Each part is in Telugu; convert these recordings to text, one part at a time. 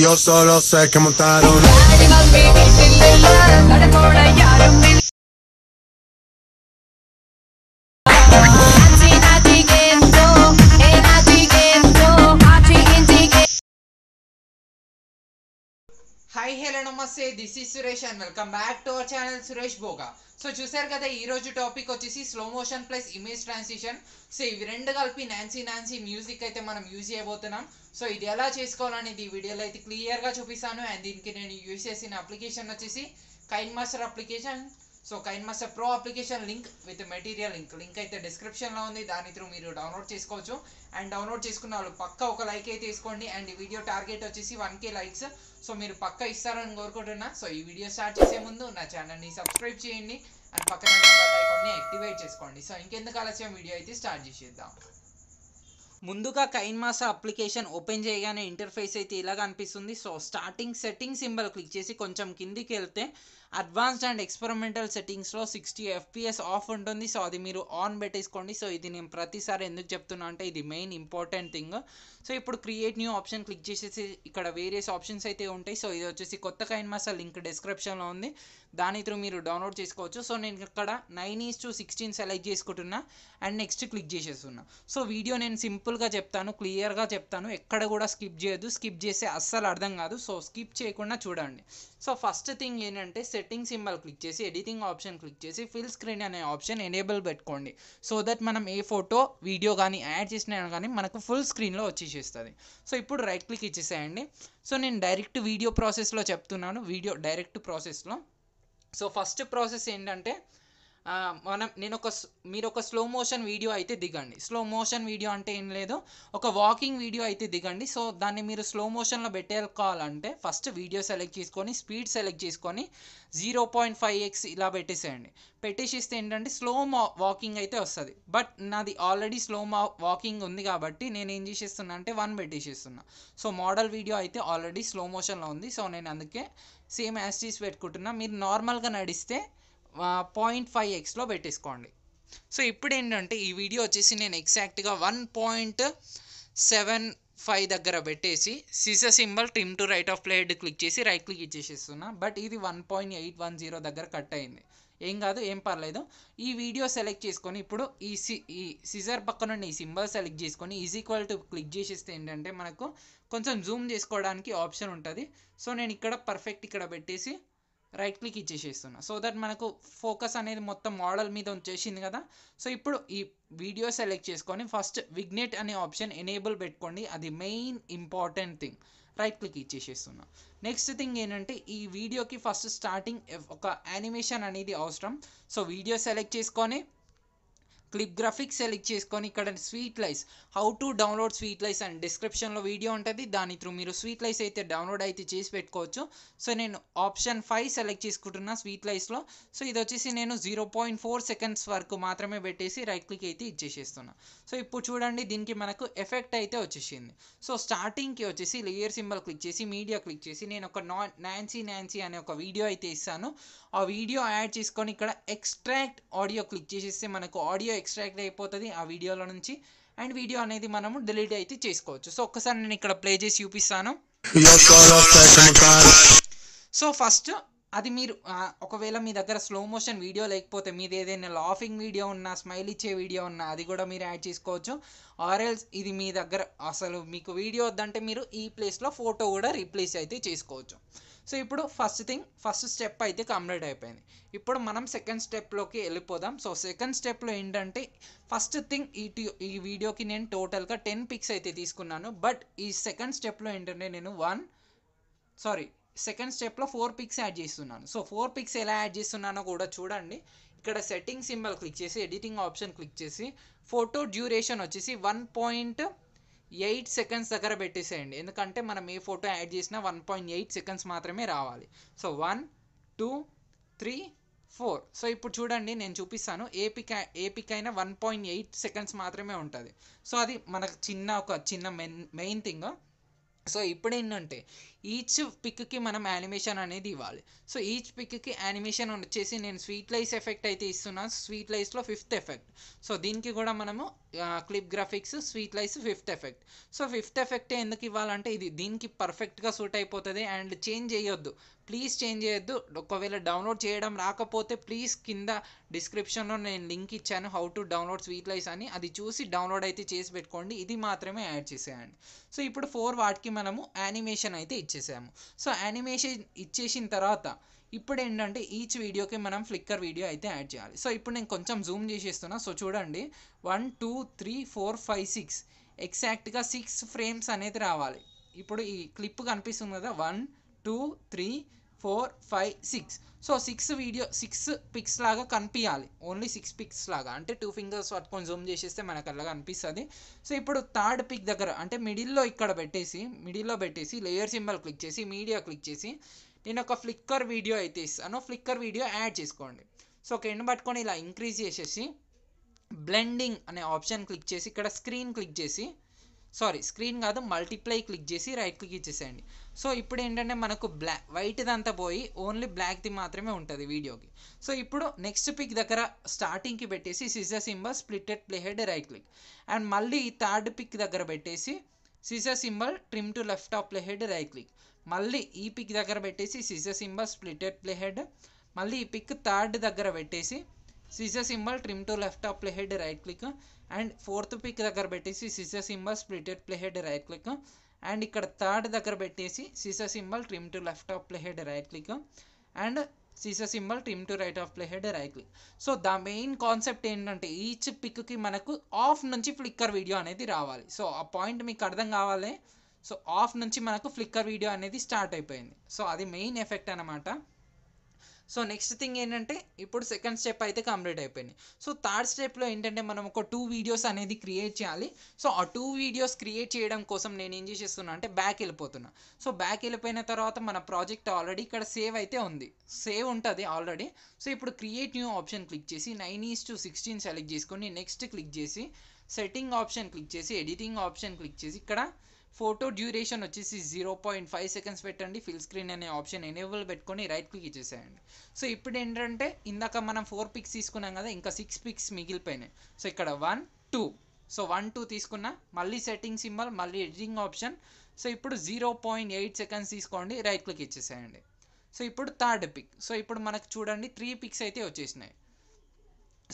yo solo sé que montaron. నమస్తే this is Suresh and welcome back to our channel Suresh Bhoga so చూసారు కదా ఈ రోజు టాపిక్ వచ్చేసి slow motion plus image transition so ఇవి రెండు కలిపి నాన్సీ నాన్సీ మ్యూజిక్ అయితే మనం యూజ్ చేయబోతున్నాం సో ఇది ఎలా చేసుకోవాలనేది ఈ వీడియోలో అయితే క్లియర్గా చూపిస్తాను అండ్ దీనికి నేను యూజ్ చేసిన అప్లికేషన్ వచ్చేసి KineMaster application so KineMaster pro application link with material link link అయితే డిస్క్రిప్షన్లో ఉంది దాని త్రూ మీరు డౌన్లోడ్ చేసుకోవచ్చు అండ్ డౌన్లోడ్ చేసుకున్న వాళ్ళు పక్క ఒక లైక్ అయితే తీసుకోండి అండ్ ఈ వీడియో టార్గెట్ వచ్చేసి వన్ కే లైక్స్ సో మీరు పక్క ఇస్తారని కోరుకుంటున్నా సో ఈ వీడియో స్టార్ట్ చేసే ముందు నా ఛానల్ని సబ్స్క్రైబ్ చేయండి అండ్ పక్కన ఐకాన్ని యాక్టివేట్ చేసుకోండి సో ఇంకెందుకు ఆలస్యం వీడియో అయితే స్టార్ట్ చేసేద్దాం ముందుగా కైన్మాస అప్లికేషన్ ఓపెన్ చేయగానే ఇంటర్ఫేస్ అయితే ఇలాగ అనిపిస్తుంది so starting setting symbol click చేసి కొంచెం కిందికి వెళ్తే అడ్వాన్స్డ్ అండ్ ఎక్స్పెరిమెంటల్ సెట్టింగ్స్లో సిక్స్టీ ఎఫ్పిఎస్ ఆఫ్ ఉంటుంది సో అది మీరు ఆన్ పెట్టేసుకోండి సో ఇది నేను ప్రతిసారి ఎందుకు చెప్తున్నా అంటే ఇది మెయిన్ ఇంపార్టెంట్ థింగ్ సో ఇప్పుడు క్రియేట్ న్యూ ఆప్షన్ క్లిక్ చేసేసి ఇక్కడ వేరియస్ ఆప్షన్స్ అయితే ఉంటాయి సో ఇది వచ్చేసి కొత్త కైన్ మాస్టర్ లింక్ డిస్క్రిప్షన్లో ఉంది దాని త్రూ మీరు డౌన్లోడ్ చేసుకోవచ్చు సో నేను ఇక్కడ nine is to sixteen select చేసుకుంటున్నా అండ్ నెక్స్ట్ క్లిక్ చేసేస్తున్నా సో వీడియో నేను సింపుల్గా చెప్తాను క్లియర్గా చెప్తాను ఎక్కడ కూడా స్కిప్ చేయొద్దు స్కిప్ చేస్తే అస్సలు అర్థం కాదు సో స్కిప్ చేయకుండా చూడండి సో ఫస్ట్ థింగ్ ఏంటంటే సెట్ సెట్టింగ్ సింబల్ క్లిక్ చేసి ఎడిటింగ్ ఆప్షన్ క్లిక్ చేసి ఫుల్ స్క్రీన్ అనే ఆప్షన్ ఎనేబుల్ పెట్టుకోండి సో దట్ మనం ఏ ఫోటో వీడియో కానీ యాడ్ చేసినా కానీ మనకు ఫుల్ స్క్రీన్లో వచ్చేసేస్తుంది సో ఇప్పుడు రైట్ క్లిక్ ఇచ్చేసేయండి సో నేను డైరెక్ట్ వీడియో ప్రాసెస్లో చెప్తున్నాను వీడియో డైరెక్ట్ ప్రాసెస్లో సో ఫస్ట్ ప్రాసెస్ ఏంటంటే మనం నేను ఒక మీరు ఒక స్లో మోషన్ వీడియో అయితే దిగండి స్లో మోషన్ వీడియో అంటే ఏం లేదు ఒక వాకింగ్ వీడియో అయితే దిగండి సో దాన్ని మీరు స్లో మోషన్లో కావాలంటే ఫస్ట్ వీడియో సెలెక్ట్ చేసుకొని స్పీడ్ సెలెక్ట్ చేసుకొని జీరో పాయింట్ ఫైవ్ ఎక్స్ ఇలా పెట్టేసేయండి పెట్టేసిస్తే ఏంటంటే స్లో వాకింగ్ అయితే వస్తుంది బట్ నాది ఆల్రెడీ స్లో వాకింగ్ ఉంది కాబట్టి నేను ఏం చేసేస్తున్నా అంటే వన్ పెట్టేసేస్తున్నా సో మోడల్ వీడియో అయితే ఆల్రెడీ స్లో మోషన్లో ఉంది సో నేను అందుకే సేమ్ యాస్టీస్ పెట్టుకుంటున్నా మీరు నార్మల్గా నడిస్తే పాయింట్ ఫైవ్ ఎక్స్లో పెట్టేసుకోండి సో ఇప్పుడు ఏంటంటే ఈ వీడియో వచ్చేసి నేను ఎగ్జాక్ట్గా వన్ పాయింట్ సెవెన్ ఫైవ్ దగ్గర పెట్టేసి సిస symbol trim to right of playhead click చేసి రైట్ క్లిక్ ఇచ్చేసేస్తున్నా బట్ ఇది one point eight one zero దగ్గర కట్ అయింది ఏం కాదు ఏం పర్లేదు ఈ వీడియో సెలెక్ట్ చేసుకొని ఇప్పుడు ఈ సి ఈ సిజర్ పక్కన ఉన్న ఈ సింబల్ సెలెక్ట్ చేసుకొని ఈజ్ ఈక్వల్ టు క్లిక్ చేసేస్తే ఏంటంటే మనకు కొంచెం జూమ్ చేసుకోవడానికి ఆప్షన్ ఉంటుంది సో నేను ఇక్కడ పర్ఫెక్ట్ ఇక్కడ పెట్టేసి రైట్ క్లిక్ ఇచ్చేసేస్తున్నా సో దట్ మనకు ఫోకస్ అనేది మొత్తం మోడల్ మీద వచ్చేసింది కదా సో ఇప్పుడు ఈ వీడియో సెలెక్ట్ చేసుకొని ఫస్ట్ విగ్నెట్ అనే ఆప్షన్ ఎనేబుల్ పెట్టుకోండి అది main important thing right click ఇచ్చేసేస్తున్నా నెక్స్ట్ థింగ్ ఏంటంటే ఈ వీడియోకి ఫస్ట్ స్టార్టింగ్ ఒక యానిమేషన్ అనేది అవసరం సో వీడియో సెలెక్ట్ చేసుకొని క్లిప్ గ్రాఫిక్స్ సెలెక్ట్ చేసుకొని ఇక్కడ sweet lies how to download sweet lies and డిస్క్రిప్షన్లో వీడియో ఉంటుంది దాని త్రూ మీరు స్వీట్ లైస్ అయితే డౌన్లోడ్ అయితే చేసి పెట్టుకోవచ్చు సో నేను ఆప్షన్ ఫైవ్ సెలెక్ట్ చేసుకుంటున్నా స్వీట్ లైస్లో సో ఇది వచ్చేసి నేను జీరో పాయింట్ ఫోర్ సెకండ్స్ వరకు మాత్రమే పెట్టేసి రైట్ క్లిక్ అయితే ఇచ్చేసేస్తున్నా సో ఇప్పుడు చూడండి దీనికి మనకు ఎఫెక్ట్ అయితే వచ్చేసింది సో స్టార్టింగ్కి వచ్చేసి లేయర్ సింబల్ క్లిక్ చేసి మీడియా క్లిక్ చేసి నేను ఒక నా నాన్సీ నాన్సీ అనే ఒక వీడియో అయితే ఇస్తాను ఆ వీడియో యాడ్ చేసుకొని ఇక్కడ ఎక్స్ట్రాక్ట్ ఆడియో క్లిక్ చేసేస్తే మనకు ఆడియో ఎక్స్ట్రాక్ట్ అయిపోతుంది ఆ వీడియోలో నుంచి అండ్ వీడియో అనేది మనము డిలీట్ అయితే చేసుకోవచ్చు సో ఒక్కసారి నేను ఇక్కడ ప్లే చేసి చూపిస్తాను సో ఫస్ట్ అది మీరు ఒకవేళ మీ దగ్గర స్లో మోషన్ వీడియో లేకపోతే మీది ఏదైనా లాఫింగ్ వీడియో ఉన్నా స్మైల్ ఇచ్చే వీడియో ఉన్నా అది కూడా మీరు యాడ్ చేసుకోవచ్చు ఆర్ఎల్స్ ఇది మీ దగ్గర అసలు మీకు వీడియో వద్దంటే మీరు ఈ ప్లేస్లో ఫోటో కూడా రీప్లేస్ అయితే చేసుకోవచ్చు సో ఇప్పుడు ఫస్ట్ థింగ్ ఫస్ట్ స్టెప్ అయితే కంప్లీట్ అయిపోయింది ఇప్పుడు మనం సెకండ్ స్టెప్లోకి వెళ్ళిపోదాం సో సెకండ్ స్టెప్లో ఏంటంటే ఫస్ట్ థింగ్ ఈ ఈ వీడియోకి నేను టోటల్గా టెన్ పిక్స్ అయితే తీసుకున్నాను బట్ ఈ సెకండ్ స్టెప్లో ఏంటంటే నేను వన్ సారీ సెకండ్ స్టెప్లో ఫోర్ పిక్స్ యాడ్ చేస్తున్నాను సో ఫోర్ పిక్స్ ఎలా యాడ్ చేస్తున్నానో కూడా చూడండి ఇక్కడ సెట్టింగ్ సింబల్ క్లిక్ చేసి ఎడిటింగ్ ఆప్షన్ క్లిక్ చేసి ఫోటో డ్యూరేషన్ వచ్చేసి వన్ పాయింట్ ఎయిట్ సెకండ్స్ దగ్గర పెట్టేసేయండి ఎందుకంటే మనం ఏ ఫోటో యాడ్ చేసినా వన్ పాయింట్ ఎయిట్ సెకండ్స్ మాత్రమే రావాలి so one two three four so ఇప్పుడు చూడండి నేను చూపిస్తాను ఏపీక ఏపీకైనా అయినా వన్ పాయింట్ ఎయిట్ సెకండ్స్ మాత్రమే ఉంటుంది సో అది మనకు చిన్న ఒక చిన్న మెయిన్ మెయిన్ థింగ్ సో ఇప్పుడు ఏంటంటే ఈచ్ పిక్కి మనం యానిమేషన్ అనేది ఇవ్వాలి సో ఈచ్ పిక్కి యానిమేషన్ వచ్చేసి నేను స్వీట్ లైస్ ఎఫెక్ట్ అయితే ఇస్తున్నాను స్వీట్ లైస్లో ఫిఫ్త్ ఎఫెక్ట్ సో దీనికి కూడా మనము clip graphics sweet lies fifth effect so fifth ఎఫెక్టే ఎందుకు ఇవ్వాలంటే ఇది దీనికి పర్ఫెక్ట్గా సూట్ అయిపోతుంది అండ్ చేంజ్ చేయొద్దు ప్లీజ్ చేంజ్ చేయొద్దు ఒకవేళ డౌన్లోడ్ చేయడం రాకపోతే ప్లీజ్ కింద డిస్క్రిప్షన్లో నేను లింక్ ఇచ్చాను how to download sweet lies అని అది చూసి డౌన్లోడ్ అయితే చేసి పెట్టుకోండి ఇది మాత్రమే యాడ్ చేసేయండి సో ఇప్పుడు ఫోర్ వాటికి మనము యానిమేషన్ అయితే ఇచ్చేసాం ఇచ్చేసాము సో యానిమేషన్ ఇచ్చేసిన తర్వాత ఇప్పుడు ఏంటంటే ఈచ్ వీడియోకి మనం ఫ్లిక్కర్ వీడియో అయితే యాడ్ చేయాలి సో ఇప్పుడు నేను కొంచెం జూమ్ చేసేస్తున్నా సో చూడండి one two three four five six ఎగ్జాక్ట్గా సిక్స్ ఫ్రేమ్స్ అనేది రావాలి ఇప్పుడు ఈ క్లిప్ కనిపిస్తుంది కదా one two three four five six so six video six pics లాగా కనిపించాలి ఓన్లీ సిక్స్ పిక్స్ లాగా అంటే టూ ఫింగర్స్ పట్టుకొని జూమ్ చేసేస్తే మనకు అలాగా అనిపిస్తుంది సో ఇప్పుడు థర్డ్ పిక్ దగ్గర అంటే మిడిల్లో ఇక్కడ పెట్టేసి మిడిల్లో పెట్టేసి లేయర్ సింబల్ క్లిక్ చేసి మీడియా క్లిక్ చేసి నేను ఒక ఫ్లిక్కర్ వీడియో అయితే ఇస్తాను ఫ్లిక్కర్ వీడియో యాడ్ చేసుకోండి సో ఒక ఎండు పట్టుకొని ఇలా ఇంక్రీజ్ చేసేసి బ్లెండింగ్ అనే ఆప్షన్ క్లిక్ చేసి ఇక్కడ స్క్రీన్ క్లిక్ చేసి సారీ స్క్రీన్ కాదు మల్టిప్లై క్లిక్ చేసి రైట్ క్లిక్ ఇచ్చేసేయండి సో ఇప్పుడు ఏంటంటే మనకు బ్లాక్ అంతా పోయి ఓన్లీ బ్లాక్ది మాత్రమే ఉంటుంది వీడియోకి సో ఇప్పుడు నెక్స్ట్ పిక్ దగ్గర స్టార్టింగ్కి పెట్టేసి scissor symbol split at play head right click and మళ్ళీ థర్డ్ పిక్ దగ్గర పెట్టేసి scissor symbol trim to left top play head right click మళ్ళీ ఈ పిక్ దగ్గర పెట్టేసి scissor symbol split at play head మళ్ళీ ఈ పిక్ థర్డ్ దగ్గర పెట్టేసి scissor symbol trim to left of play head right click and fourth pic దగ్గర పెట్టేసి scissor symbol split at play head right click and ఇక్కడ థర్డ్ దగ్గర పెట్టేసి సీసా symbol trim to left of play head right click and scissor symbol trim to right of play head right click so the main concept ఏంటంటే ఈచ్ పిక్కి మనకు ఆఫ్ నుంచి ఫ్లిక్కర్ వీడియో అనేది రావాలి సో ఆ పాయింట్ మీకు అర్థం కావాలి సో ఆఫ్ నుంచి మనకు ఫ్లిక్కర్ వీడియో అనేది స్టార్ట్ అయిపోయింది సో అది మెయిన్ ఎఫెక్ట్ అనమాట సో నెక్స్ట్ థింగ్ ఏంటంటే ఇప్పుడు సెకండ్ స్టెప్ అయితే కంప్లీట్ అయిపోయింది సో థర్డ్ స్టెప్లో ఏంటంటే మనం ఒక టూ వీడియోస్ అనేది క్రియేట్ చేయాలి సో ఆ టూ వీడియోస్ క్రియేట్ చేయడం కోసం నేను ఏం చేసేస్తున్నా అంటే బ్యాక్ వెళ్ళిపోతున్నా సో బ్యాక్ వెళ్ళిపోయిన తర్వాత మన ప్రాజెక్ట్ ఆల్రెడీ ఇక్కడ సేవ్ అయితే ఉంది సేవ్ ఉంటుంది ఆల్రెడీ సో ఇప్పుడు క్రియేట్ న్యూ ఆప్షన్ క్లిక్ చేసి nine is to sixteen select చేసుకొని నెక్స్ట్ క్లిక్ చేసి సెట్టింగ్ ఆప్షన్ క్లిక్ చేసి ఎడిటింగ్ ఆప్షన్ క్లిక్ చేసి ఇక్కడ ఫోటో డ్యూరేషన్ వచ్చేసి జీరో పాయింట్ ఫైవ్ సెకండ్స్ పెట్టండి ఫిల్ స్క్రీన్ అనే ఆప్షన్ ఎనేబుల్ పెట్టుకొని రైట్ క్లిక్ ఇచ్చేసేయండి సో ఇప్పుడు ఏంటంటే ఇందాక మనం ఫోర్ పిక్స్ తీసుకున్నాం కదా ఇంకా సిక్స్ పిక్స్ మిగిలిపోయినాయి సో ఇక్కడ one two so one two తీసుకున్న మళ్ళీ సెట్టింగ్ సింబల్ మళ్ళీ ఎడిటింగ్ ఆప్షన్ సో ఇప్పుడు జీరో పాయింట్ ఎయిట్ సెకండ్స్ తీసుకోండి రైట్ క్లిక్ ఇచ్చేసేయండి సో ఇప్పుడు థర్డ్ పిక్ సో ఇప్పుడు మనకు చూడండి త్రీ పిక్స్ అయితే వచ్చేసినాయి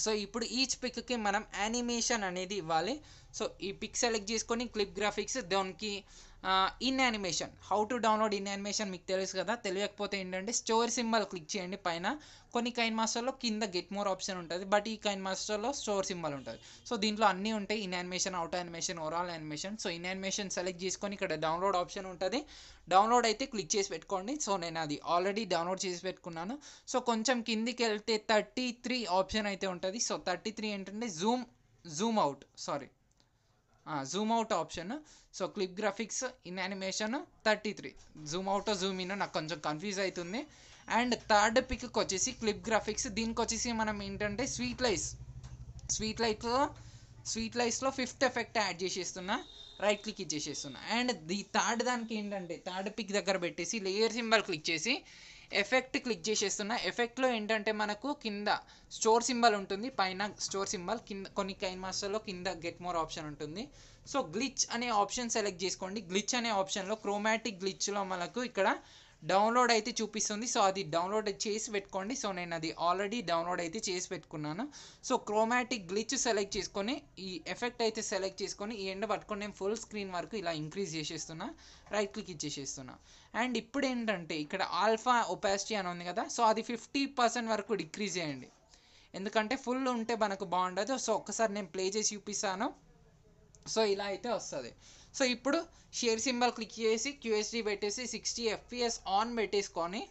సో ఇప్పుడు ఈచ్ పిక్కి మనం యానిమేషన్ అనేది ఇవ్వాలి సో ఈ పిక్ సెలెక్ట్ చేసుకొని క్లిప్ గ్రాఫిక్స్ దానికి in animation how to download in animation మీకు తెలుసు కదా తెలియకపోతే ఏంటంటే స్టోర్ సింబల్ క్లిక్ చేయండి పైన కొన్ని కైన్ మాస్టర్లో కింద గెట్ మోర్ ఆప్షన్ ఉంటుంది బట్ ఈ కైన్ మాస్టర్లో స్టోర్ సింబల్ ఉంటుంది సో దీంట్లో అన్నీ ఉంటాయి in animation out animation overall animation so in animation select చేసుకొని ఇక్కడ డౌన్లోడ్ ఆప్షన్ ఉంటుంది డౌన్లోడ్ అయితే క్లిక్ చేసి పెట్టుకోండి సో నేను అది ఆల్రెడీ డౌన్లోడ్ చేసి పెట్టుకున్నాను సో కొంచెం కిందికి వెళ్తే థర్టీ త్రీ ఆప్షన్ అయితే ఉంటుంది సో థర్టీ త్రీ ఏంటంటే zoom zoom out sorry zoom out option so clip graphics in animation thirty three zoom out zoom in నాకు కొంచెం కన్ఫ్యూజ్ అవుతుంది అండ్ థర్డ్ పిక్కి వచ్చేసి క్లిప్ గ్రాఫిక్స్ దీనికి వచ్చేసి మనం ఏంటంటే స్వీట్ లైస్ స్వీట్ లైట్లో స్వీట్ లైస్లో ఫిఫ్త్ ఎఫెక్ట్ యాడ్ చేసేస్తున్నా రైట్ క్లిక్ ఇచ్చేసేస్తున్నా అండ్ ది థర్డ్ దానికి ఏంటంటే థర్డ్ పిక్ దగ్గర పెట్టేసి లేయర్ సింబల్ క్లిక్ చేసి ఎఫెక్ట్ క్లిక్ చేసేస్తున్నా ఎఫెక్ట్లో ఏంటంటే మనకు కింద స్టోర్ సింబల్ ఉంటుంది పైన స్టోర్ సింబల్ కింద కొన్ని కైన్ మాస్టర్లో కింద గెట్ మోర్ ఆప్షన్ ఉంటుంది సో గ్లిచ్ అనే ఆప్షన్ సెలెక్ట్ చేసుకోండి గ్లిచ్ అనే ఆప్షన్లో క్రోమాటిక్ గ్లిచ్లో మనకు ఇక్కడ డౌన్లోడ్ అయితే చూపిస్తుంది సో అది డౌన్లోడ్ చేసి పెట్టుకోండి సో నేను అది ఆల్రెడీ డౌన్లోడ్ అయితే చేసి పెట్టుకున్నాను సో క్రోమాటిక్ గ్లిచ్ సెలెక్ట్ చేసుకొని ఈ ఎఫెక్ట్ అయితే సెలెక్ట్ చేసుకొని ఈ ఎండ పట్టుకొని నేను ఫుల్ స్క్రీన్ వరకు ఇలా ఇంక్రీజ్ చేసేస్తున్నా రైట్ క్లిక్ ఇచ్చేసేస్తున్నా అండ్ ఇప్పుడు ఏంటంటే ఇక్కడ ఆల్ఫా ఒపాసిటీ అని ఉంది కదా సో అది ఫిఫ్టీ పర్సెంట్ వరకు డిక్రీజ్ చేయండి ఎందుకంటే ఫుల్ ఉంటే మనకు బాగుండదు సో ఒక్కసారి నేను ప్లే చేసి చూపిస్తాను సో ఇలా అయితే వస్తుంది సో ఇప్పుడు షేర్ సింబల్ క్లిక్ చేసి క్యూఎస్డీ పెట్టేసి సిక్స్టీ ఎఫ్పిఎస్ ఆన్ పెట్టేసుకొని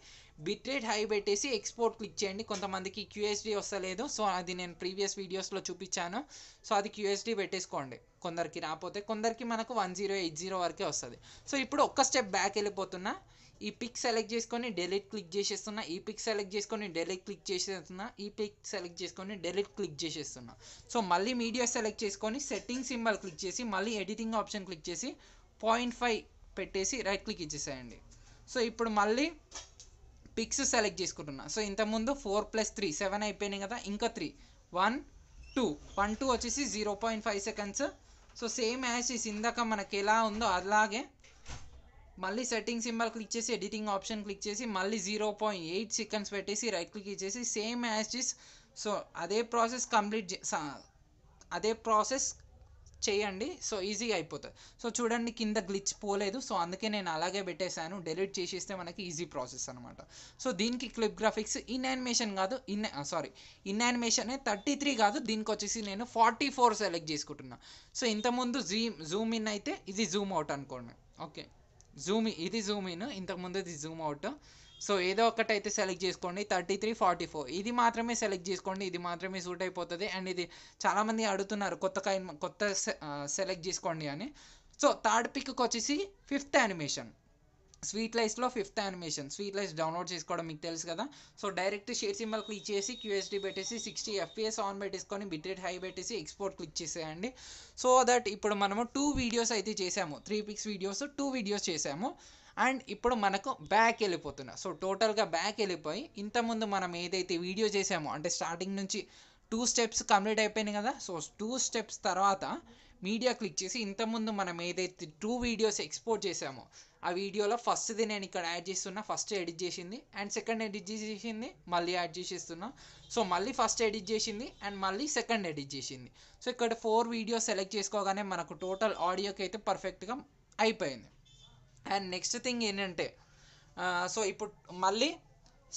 బిట్ రేట్ హై పెట్టేసి ఎక్స్పోర్ట్ క్లిక్ చేయండి కొంతమందికి క్యూఎస్డీ వస్తలేదు సో అది నేను ప్రీవియస్ వీడియోస్లో చూపించాను సో అది క్యూఎస్డీ పెట్టేసుకోండి కొందరికి రాకపోతే కొందరికి మనకు వన్ జీరో ఎయిట్ జీరో వరకే వస్తుంది సో ఇప్పుడు ఒక్క స్టెప్ బ్యాక్ వెళ్ళిపోతున్నా ఈ పిక్ సెలెక్ట్ చేసుకొని డెలీట్ క్లిక్ చేసేస్తున్నా ఈ పిక్ సెలెక్ట్ చేసుకొని డెలీట్ క్లిక్ చేసేస్తున్నా ఈ పిక్ సెలెక్ట్ చేసుకొని డెలీట్ క్లిక్ చేసేస్తున్నా సో మళ్ళీ మీడియా సెలెక్ట్ చేసుకొని సెట్టింగ్ సింబల్ క్లిక్ చేసి మళ్ళీ ఎడిటింగ్ ఆప్షన్ క్లిక్ చేసి పాయింట్ ఫైవ్ పెట్టేసి రైట్ క్లిక్ ఇచ్చేసేయండి సో ఇప్పుడు మళ్ళీ పిక్స్ సెలెక్ట్ చేసుకుంటున్నా సో ఇంతకుముందు ఫోర్ ప్లస్ త్రీ సెవెన్ అయిపోయినాయి కదా ఇంకా three one two one two వచ్చేసి zero point five seconds so same as ఇందాక మనకి ఎలా ఉందో అలాగే మళ్ళీ సెట్టింగ్ సింబల్ క్లిక్ చేసి ఎడిటింగ్ ఆప్షన్ క్లిక్ చేసి మళ్ళీ జీరో పాయింట్ ఎయిట్ సెకండ్స్ పెట్టేసి రైట్ క్లిక్ చేసి సేమ్ యాజ్ ఇస్ సో అదే ప్రాసెస్ కంప్లీట్ అదే ప్రాసెస్ చేయండి సో ఈజీగా అయిపోతుంది సో చూడండి కింద గ్లిచ్ పోలేదు సో అందుకే నేను అలాగే పెట్టేశాను డెలీట్ చేసేస్తే మనకి ఈజీ ప్రాసెస్ అనమాట సో దీనికి క్లిప్ గ్రాఫిక్స్ ఇన్ యానిమేషన్ కాదు ఇన్ సారీ ఇన్ యానిమేషనే థర్టీ త్రీ కాదు దీనికి వచ్చేసి నేను ఫార్టీ ఫోర్ సెలెక్ట్ చేసుకుంటున్నాను సో ఇంతకుముందు జీ జూమ్ ఇన్ అయితే ఇది జూమ్ అవుట్ అనుకోండి ఓకే జూమ్ ఇది జూమ్ ఇన్ ఇంతకుముందు ఇది జూమ్ అవుట్ సో ఏదో ఒకటి అయితే సెలెక్ట్ చేసుకోండి థర్టీ త్రీ ఫార్టీ ఫోర్ ఇది మాత్రమే సెలెక్ట్ చేసుకోండి ఇది మాత్రమే సూట్ అయిపోతుంది అండ్ ఇది చాలామంది అడుగుతున్నారు కొత్త కైన్ కొత్త సెలెక్ట్ చేసుకోండి అని సో థర్డ్ పిక్కి వచ్చేసి ఫిఫ్త్ యానిమేషన్ స్వీట్ లైస్లో fifth animation sweet lies download చేసుకోవడం మీకు తెలుసు కదా so direct share symbol click చేసి క్యూఎస్డి పెట్టేసి సిక్స్టీ ఎఫ్పిఎస్ ఆన్ పెట్టేసుకొని బిట్రేట్ హై పెట్టేసి ఎక్స్పోర్ట్ క్లిక్ చేసేయండి సో దట్ ఇప్పుడు మనము టూ వీడియోస్ అయితే చేసాము three pics videos two videos చేసాము అండ్ ఇప్పుడు మనకు బ్యాక్ వెళ్ళిపోతున్నా సో టోటల్గా బ్యాక్ వెళ్ళిపోయి ఇంతకుముందు మనం ఏదైతే వీడియో చేసామో అంటే స్టార్టింగ్ నుంచి టూ స్టెప్స్ కంప్లీట్ అయిపోయినాయి కదా సో టూ స్టెప్స్ తర్వాత మీడియా క్లిక్ చేసి ఇంతకుముందు మనం ఏదైతే టూ వీడియోస్ ఎక్స్పోర్ట్ చేసామో ఆ వీడియోలో ఫస్ట్ది నేను ఇక్కడ యాడ్ చేస్తున్నా ఫస్ట్ ఎడిట్ చేసింది అండ్ సెకండ్ ఎడిట్ చేసేసింది మళ్ళీ యాడ్ చేసేస్తున్నా సో మళ్ళీ ఫస్ట్ ఎడిట్ చేసింది అండ్ మళ్ళీ సెకండ్ ఎడిట్ చేసింది సో ఇక్కడ ఫోర్ వీడియోస్ సెలెక్ట్ చేసుకోగానే మనకు టోటల్ ఆడియోకి అయితే పర్ఫెక్ట్గా అయిపోయింది అండ్ నెక్స్ట్ థింగ్ ఏంటంటే సో ఇప్పుడు మళ్ళీ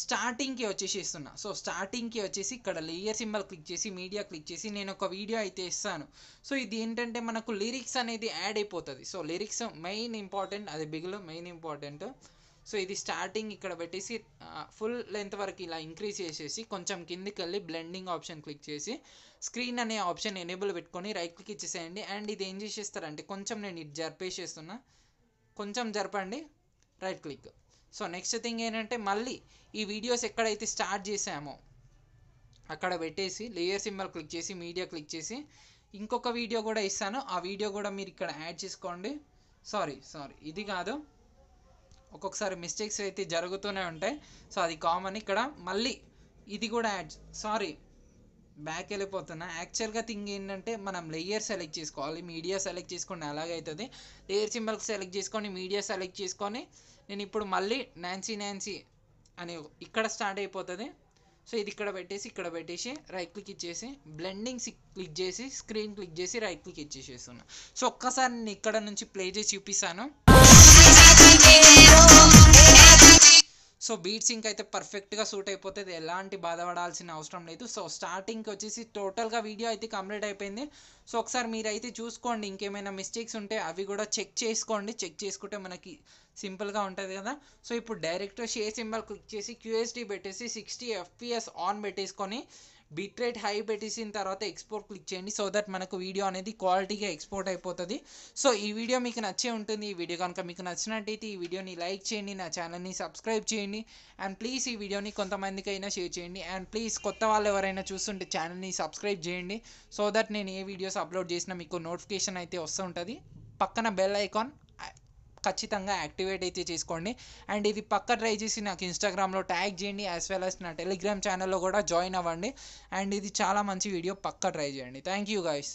స్టార్టింగ్కి వచ్చేసి ఇస్తున్నా సో స్టార్టింగ్కి వచ్చేసి ఇక్కడ లేయర్ సింబల్ క్లిక్ చేసి మీడియా క్లిక్ చేసి నేను ఒక వీడియో అయితే ఇస్తాను సో ఇది ఏంటంటే మనకు లిరిక్స్ అనేది యాడ్ అయిపోతుంది సో లిరిక్స్ మెయిన్ ఇంపార్టెంట్ అది బిగులు మెయిన్ ఇంపార్టెంట్ సో ఇది స్టార్టింగ్ ఇక్కడ పెట్టేసి ఫుల్ లెంత్ వరకు ఇలా ఇంక్రీజ్ చేసేసి కొంచెం కిందికి వెళ్ళి బ్లెండింగ్ ఆప్షన్ క్లిక్ చేసి స్క్రీన్ అనే ఆప్షన్ ఎనేబుల్ పెట్టుకొని రైట్ క్లిక్ ఇచ్చేసేయండి అండ్ ఇది ఏం చేసేస్తారంటే కొంచెం నేను ఇది జరిపేసేస్తున్నా కొంచెం జరపండి right click so next thing ఏంటంటే మళ్ళీ ఈ వీడియోస్ ఎక్కడైతే స్టార్ట్ చేసామో అక్కడ పెట్టేసి లేయర్ సింబల్ క్లిక్ చేసి మీడియా క్లిక్ చేసి ఇంకొక వీడియో కూడా ఇస్తాను ఆ వీడియో కూడా మీరు ఇక్కడ యాడ్ చేసుకోండి సారీ సారీ ఇది కాదు ఒక్కొక్కసారి మిస్టేక్స్ అయితే జరుగుతూనే ఉంటాయి సో అది కామన్ ఇక్కడ మళ్ళీ ఇది కూడా యాడ్ సారీ బ్యాక్ వెళ్ళిపోతున్నా యాక్చువల్గా థింగ్ ఏంటంటే మనం లేయర్ సెలెక్ట్ చేసుకోవాలి మీడియా సెలెక్ట్ చేసుకుని ఎలాగైతుంది లేయర్ సింబల్ సెలెక్ట్ చేసుకొని మీడియా సెలెక్ట్ చేసుకొని నేను ఇప్పుడు మళ్ళీ నాన్సీ నాన్సీ అని ఇక్కడ స్టార్ట్ అయిపోతుంది సో ఇది ఇక్కడ పెట్టేసి ఇక్కడ పెట్టేసి రైట్ క్లిక్ ఇచ్చేసి బ్లెండింగ్ క్లిక్ చేసి స్క్రీన్ క్లిక్ చేసి రైట్ క్లిక్ ఇచ్చేసేస్తున్నాను సో ఒక్కసారి నేను ఇక్కడ నుంచి ప్లే చేసి చూపిస్తాను సో బీట్ ఇంకైతే అయితే పర్ఫెక్ట్గా సూట్ అయిపోతుంది ఎలాంటి బాధపడాల్సిన అవసరం లేదు సో స్టార్టింగ్కి వచ్చేసి టోటల్గా వీడియో అయితే కంప్లీట్ అయిపోయింది సో ఒకసారి మీరైతే చూసుకోండి ఇంకేమైనా మిస్టేక్స్ ఉంటే అవి కూడా చెక్ చేసుకోండి చెక్ చేసుకుంటే మనకి సింపుల్గా ఉంటుంది కదా సో ఇప్పుడు డైరెక్ట్గా షేర్ సింబల్ క్లిక్ చేసి క్యూఎస్డీ పెట్టేసి సిక్స్టీ ఎఫ్పిఎస్ ఆన్ పెట్టేసుకొని బిట్ రేట్ హై పెట్టేసిన తర్వాత ఎక్స్పోర్ట్ క్లిక్ చేయండి సో దట్ మనకు వీడియో అనేది క్వాలిటీగా ఎక్స్పోర్ట్ అయిపోతుంది సో ఈ వీడియో మీకు నచ్చే ఉంటుంది ఈ వీడియో కనుక మీకు నచ్చినట్టయితే ఈ వీడియోని లైక్ చేయండి నా ఛానల్ని సబ్స్క్రైబ్ చేయండి అండ్ ప్లీజ్ ఈ వీడియోని కొంతమందికైనా షేర్ చేయండి అండ్ ప్లీజ్ కొత్త వాళ్ళు ఎవరైనా చూస్తుంటే ఛానల్ని సబ్స్క్రైబ్ చేయండి సో దట్ నేను ఏ వీడియోస్ అప్లోడ్ చేసినా మీకు నోటిఫికేషన్ అయితే వస్తుంటుంది పక్కన బెల్ ఐకాన్ ఖచ్చితంగా యాక్టివేట్ అయితే చేసుకోండి అండ్ ఇది పక్క ట్రై చేసి నాకు ఇన్స్టాగ్రామ్లో ట్యాగ్ చేయండి యాజ్ వెల్ యాజ్ నా టెలిగ్రామ్ ఛానల్లో కూడా జాయిన్ అవ్వండి అండ్ ఇది చాలా మంచి వీడియో పక్క ట్రై చేయండి థ్యాంక్ యూ గైస్